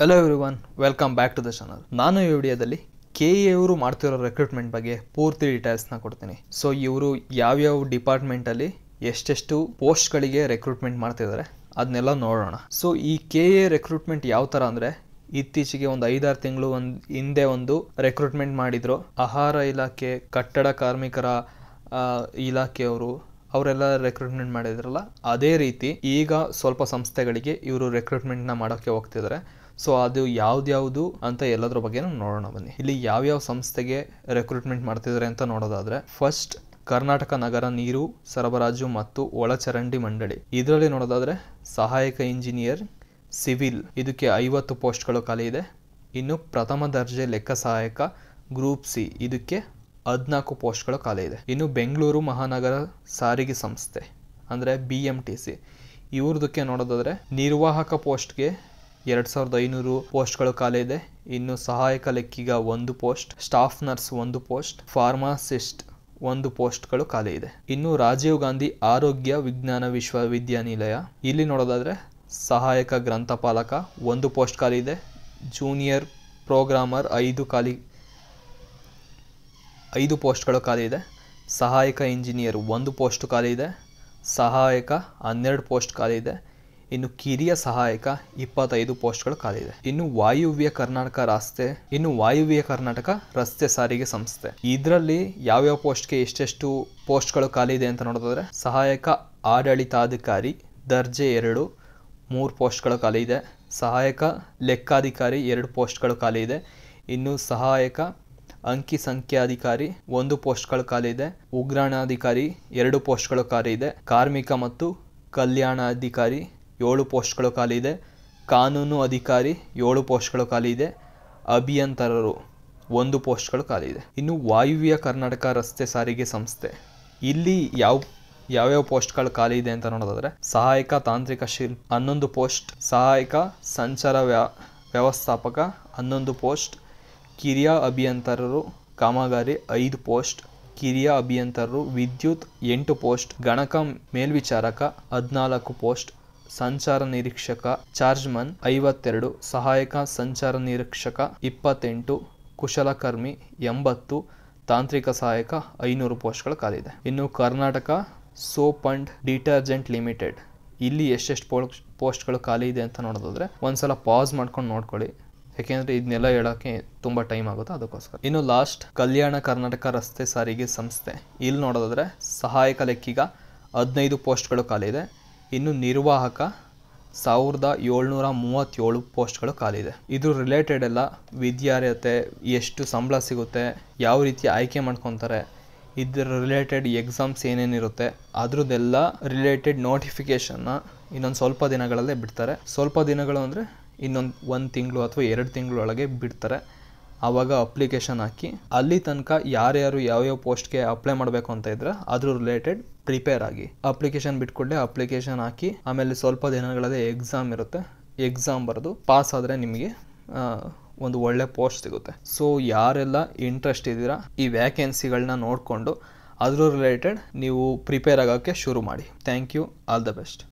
hello everyone welcome back to the channel ನಾನು ಈ ವಿಡಿಯೋದಲ್ಲಿ ಕೆ e ಅವರು ಮಾಡ್ತಿರೋ ರೆಕ್ರೂಟ್ಮೆಂಟ್ ಬಗ್ಗೆ ಪೂರ್ತಿ ಡೀಟೇಲ್ಸ್ನ ಕೊಡ್ತೀನಿ ಸೊ ಇವರು ಯಾವ್ಯಾವ ಡಿಪಾರ್ಟ್ಮೆಂಟಲ್ಲಿ ಎಷ್ಟೆಷ್ಟು ಪೋಸ್ಟ್ಗಳಿಗೆ ರೆಕ್ರೂಟ್ಮೆಂಟ್ ಮಾಡ್ತಿದ್ದಾರೆ ಅದನ್ನೆಲ್ಲ ನೋಡೋಣ ಸೊ ಈ ಕೆ ಎ ರೆಕ್ರೂಟ್ಮೆಂಟ್ ಯಾವ ಥರ ಅಂದರೆ ಇತ್ತೀಚೆಗೆ ಒಂದು ಐದಾರು ತಿಂಗಳು ಒಂದು ಹಿಂದೆ ಒಂದು ರೆಕ್ರೂಟ್ಮೆಂಟ್ ಮಾಡಿದರು ಆಹಾರ ಇಲಾಖೆ ಕಟ್ಟಡ ಕಾರ್ಮಿಕರ ಇಲಾಖೆಯವರು ಅವರೆಲ್ಲ ರೆಕ್ರೂಟ್ಮೆಂಟ್ ಮಾಡಿದ್ರಲ್ಲ ಅದೇ ರೀತಿ ಈಗ ಸ್ವಲ್ಪ ಸಂಸ್ಥೆಗಳಿಗೆ ಇವರು ರೆಕ್ರೂಟ್ಮೆಂಟ್ನ ಮಾಡೋಕ್ಕೆ ಹೋಗ್ತಿದ್ದಾರೆ ಸೊ ಅದು ಯಾವ್ದ್ಯಾವುದು ಅಂತ ಎಲ್ಲದ್ರ ಬಗ್ಗೆ ನೋಡೋಣ ಬನ್ನಿ ಇಲ್ಲಿ ಯಾವ್ಯಾವ ಸಂಸ್ಥೆಗೆ ರೆಕ್ರೂಟ್ಮೆಂಟ್ ಮಾಡ್ತಿದ್ದಾರೆ ಅಂತ ನೋಡೋದಾದ್ರೆ ಫಸ್ಟ್ ಕರ್ನಾಟಕ ನಗರ ನೀರು ಸರಬರಾಜು ಮತ್ತು ಒಳಚರಂಡಿ ಮಂಡಳಿ ಇದರಲ್ಲಿ ನೋಡೋದಾದ್ರೆ ಸಹಾಯಕ ಇಂಜಿನಿಯರ್ ಸಿವಿಲ್ ಇದಕ್ಕೆ ಐವತ್ತು ಪೋಸ್ಟ್ಗಳು ಖಾಲಿ ಇದೆ ಇನ್ನು ಪ್ರಥಮ ದರ್ಜೆ ಲೆಕ್ಕ ಸಹಾಯಕ ಗ್ರೂಪ್ ಸಿ ಇದಕ್ಕೆ ಹದಿನಾಲ್ಕು ಪೋಸ್ಟ್ಗಳು ಖಾಲಿ ಇದೆ ಇನ್ನು ಬೆಂಗಳೂರು ಮಹಾನಗರ ಸಾರಿಗೆ ಸಂಸ್ಥೆ ಅಂದರೆ ಬಿ ಎಂ ಟಿ ಸಿ ಇವ್ರದಕ್ಕೆ ನೋಡೋದಾದರೆ ನಿರ್ವಾಹಕ ಪೋಸ್ಟ್ಗೆ ಎರಡ್ ಸಾವಿರದ ಐನೂರು ಪೋಸ್ಟ್ಗಳು ಖಾಲಿ ಇದೆ ಇನ್ನು ಸಹಾಯಕ ಲೆಕ್ಕಿಗ ಒಂದು ಪೋಸ್ಟ್ ಸ್ಟಾಫ್ ನರ್ಸ್ ಒಂದು ಪೋಸ್ಟ್ ಫಾರ್ಮಾಸಿಸ್ಟ್ ಒಂದು ಪೋಸ್ಟ್ಗಳು ಖಾಲಿ ಇದೆ ಇನ್ನು ರಾಜೀವ್ ಗಾಂಧಿ ಆರೋಗ್ಯ ವಿಜ್ಞಾನ ವಿಶ್ವವಿದ್ಯಾನಿಲಯ ಇಲ್ಲಿ ನೋಡೋದಾದ್ರೆ ಸಹಾಯಕ ಗ್ರಂಥಪಾಲಕ ಒಂದು ಪೋಸ್ಟ್ ಖಾಲಿ ಇದೆ ಜೂನಿಯರ್ ಪ್ರೋಗ್ರಾಮರ್ ಐದು ಖಾಲಿ ಐದು ಪೋಸ್ಟ್ಗಳು ಖಾಲಿ ಇದೆ ಸಹಾಯಕ ಇಂಜಿನಿಯರ್ ಒಂದು ಪೋಸ್ಟ್ ಖಾಲಿ ಇದೆ ಸಹಾಯಕ ಹನ್ನೆರಡು ಪೋಸ್ಟ್ ಖಾಲಿ ಇದೆ ಇನ್ನು ಕಿರಿಯ ಸಹಾಯಕ ಇಪ್ಪತ್ತೈದು ಪೋಸ್ಟ್ಗಳು ಇದೆ ಇನ್ನು ವಾಯುವ್ಯ ಕರ್ನಾಟಕ ರಸ್ತೆ ಇನ್ನು ವಾಯುವ್ಯ ಕರ್ನಾಟಕ ರಸ್ತೆ ಸಾರಿಗೆ ಸಂಸ್ಥೆ ಇದರಲ್ಲಿ ಯಾವ್ಯಾವ ಪೋಸ್ಟ್ಗೆ ಎಷ್ಟೆಷ್ಟು ಪೋಸ್ಟ್ಗಳು ಖಾಲಿ ಇದೆ ಅಂತ ನೋಡೋದಾದ್ರೆ ಸಹಾಯಕ ಆಡಳಿತಾಧಿಕಾರಿ ದರ್ಜೆ ಎರಡು ಮೂರು ಪೋಸ್ಟ್ಗಳು ಖಾಲಿ ಇದೆ ಸಹಾಯಕ ಲೆಕ್ಕಾಧಿಕಾರಿ ಎರಡು ಪೋಸ್ಟ್ಗಳು ಖಾಲಿ ಇದೆ ಇನ್ನು ಸಹಾಯಕ ಅಂಕಿ ಸಂಖ್ಯಾಧಿಕಾರಿ ಒಂದು ಪೋಸ್ಟ್ಗಳು ಖಾಲಿ ಇದೆ ಉಗ್ರಾಣಾಧಿಕಾರಿ ಎರಡು ಪೋಸ್ಟ್ಗಳು ಖಾಲಿ ಇದೆ ಕಾರ್ಮಿಕ ಮತ್ತು ಕಲ್ಯಾಣಾಧಿಕಾರಿ ಏಳು ಪೋಸ್ಟ್ಗಳು ಖಾಲಿ ಇದೆ ಕಾನೂನು ಅಧಿಕಾರಿ ಏಳು ಪೋಸ್ಟ್ಗಳು ಖಾಲಿ ಇದೆ ಅಭಿಯಂತರರು ಒಂದು ಪೋಸ್ಟ್ಗಳು ಖಾಲಿ ಇದೆ ಇನ್ನು ವಾಯುವ್ಯ ಕರ್ನಾಟಕ ರಸ್ತೆ ಸಾರಿಗೆ ಸಂಸ್ಥೆ ಇಲ್ಲಿ ಯಾವ ಯಾವ್ಯಾವ ಪೋಸ್ಟ್ಗಳು ಖಾಲಿ ಇದೆ ಅಂತ ನೋಡೋದಾದರೆ ಸಹಾಯಕ ತಾಂತ್ರಿಕ ಶಿಲ್ ಹನ್ನೊಂದು ಪೋಸ್ಟ್ ಸಹಾಯಕ ಸಂಚಾರ ವ್ಯವಸ್ಥಾಪಕ ಹನ್ನೊಂದು ಪೋಸ್ಟ್ ಕಿರಿಯ ಅಭಿಯಂತರರು ಕಾಮಗಾರಿ ಐದು ಪೋಸ್ಟ್ ಕಿರಿಯ ಅಭಿಯಂತರರು ವಿದ್ಯುತ್ ಎಂಟು ಪೋಸ್ಟ್ ಗಣಕ ಮೇಲ್ವಿಚಾರಕ ಹದಿನಾಲ್ಕು ಪೋಸ್ಟ್ ಸಂಚಾರ ನಿರೀಕ್ಷಕ ಚಾರ್ಜ್ಮನ್ ಐವತ್ತೆರಡು ಸಹಾಯಕ ಸಂಚಾರ ನಿರೀಕ್ಷಕ ಇಪ್ಪತ್ತೆಂಟು ಕುಶಲಕರ್ಮಿ ಎಂಬತ್ತು ತಾಂತ್ರಿಕ ಸಹಾಯಕ ಐನೂರು ಪೋಸ್ಟ್ಗಳು ಕಾಲಿದೆ ಇನ್ನು Karnataka soap and detergent limited ಇಲ್ಲಿ ಎಷ್ಟೆಷ್ಟು ಪೋಸ್ಟ್ ಪೋಸ್ಟ್ಗಳು ಖಾಲಿ ಇದೆ ಅಂತ ನೋಡೋದಾದ್ರೆ ಒಂದ್ಸಲ ಪಾಸ್ ಮಾಡ್ಕೊಂಡು ನೋಡ್ಕೊಳ್ಳಿ ಯಾಕೆಂದರೆ ಇದನ್ನೆಲ್ಲ ಹೇಳೋಕ್ಕೆ ತುಂಬ ಟೈಮ್ ಆಗುತ್ತೆ ಅದಕ್ಕೋಸ್ಕರ ಇನ್ನು ಲಾಸ್ಟ್ ಕಲ್ಯಾಣ ಕರ್ನಾಟಕ ರಸ್ತೆ ಸಾರಿಗೆ ಸಂಸ್ಥೆ ಇಲ್ಲಿ ನೋಡೋದಾದ್ರೆ ಸಹಾಯಕ ಲೆಕ್ಕಿಗ ಹದಿನೈದು ಪೋಸ್ಟ್ಗಳು ಖಾಲಿ ಇದೆ ಇನ್ನು ನಿರ್ವಾಹಕ ಸಾವಿರದ ಏಳ್ನೂರ ಮೂವತ್ತೇಳು ಪೋಸ್ಟ್ಗಳು ಖಾಲಿದೆ ಇದ್ರ ರಿಲೇಟೆಡ್ ಎಲ್ಲ ವಿದ್ಯಾರ್ಹತೆ ಎಷ್ಟು ಸಂಬಳ ಸಿಗುತ್ತೆ ಯಾವ ರೀತಿ ಆಯ್ಕೆ ಮಾಡ್ಕೊತಾರೆ ಇದ್ರ ರಿಲೇಟೆಡ್ ಎಕ್ಸಾಮ್ಸ್ ಏನೇನಿರುತ್ತೆ ಅದ್ರದ್ದೆಲ್ಲ ರಿಲೇಟೆಡ್ ನೋಟಿಫಿಕೇಷನ್ನ ಇನ್ನೊಂದು ಸ್ವಲ್ಪ ದಿನಗಳಲ್ಲೇ ಬಿಡ್ತಾರೆ ಸ್ವಲ್ಪ ದಿನಗಳು ಅಂದರೆ ಇನ್ನೊಂದು ಒಂದು ತಿಂಗಳು ಅಥವಾ ಎರಡು ತಿಂಗಳೊಳಗೆ ಬಿಡ್ತಾರೆ ಆವಾಗ ಅಪ್ಲಿಕೇಶನ್ ಹಾಕಿ ಅಲ್ಲಿ ತನಕ ಯಾರ್ಯಾರು ಯಾವ್ಯಾವ ಪೋಸ್ಟ್ಗೆ ಅಪ್ಲೈ ಮಾಡಬೇಕು ಅಂತ ಇದ್ರೆ ಅದ್ರ ರಿಲೇಟೆಡ್ ಪ್ರಿಪೇರ್ ಆಗಿ ಅಪ್ಲಿಕೇಶನ್ ಬಿಟ್ಕೊಂಡೆ ಅಪ್ಲಿಕೇಶನ್ ಹಾಕಿ ಆಮೇಲೆ ಸ್ವಲ್ಪ ದಿನಗಳದೇ ಎಕ್ಸಾಮ್ ಇರುತ್ತೆ ಎಕ್ಸಾಮ್ ಬರೆದು ಪಾಸ್ ಆದರೆ ನಿಮಗೆ ಒಂದು ಒಳ್ಳೆ ಪೋಸ್ಟ್ ಸಿಗುತ್ತೆ ಸೊ ಯಾರೆಲ್ಲ ಇಂಟ್ರೆಸ್ಟ್ ಇದ್ದೀರಾ ಈ ವ್ಯಾಕೆನ್ಸಿಗಳನ್ನ ನೋಡಿಕೊಂಡು ಅದ್ರ ರಿಲೇಟೆಡ್ ನೀವು ಪ್ರಿಪೇರ್ ಆಗೋಕ್ಕೆ ಶುರು ಮಾಡಿ thank you all the best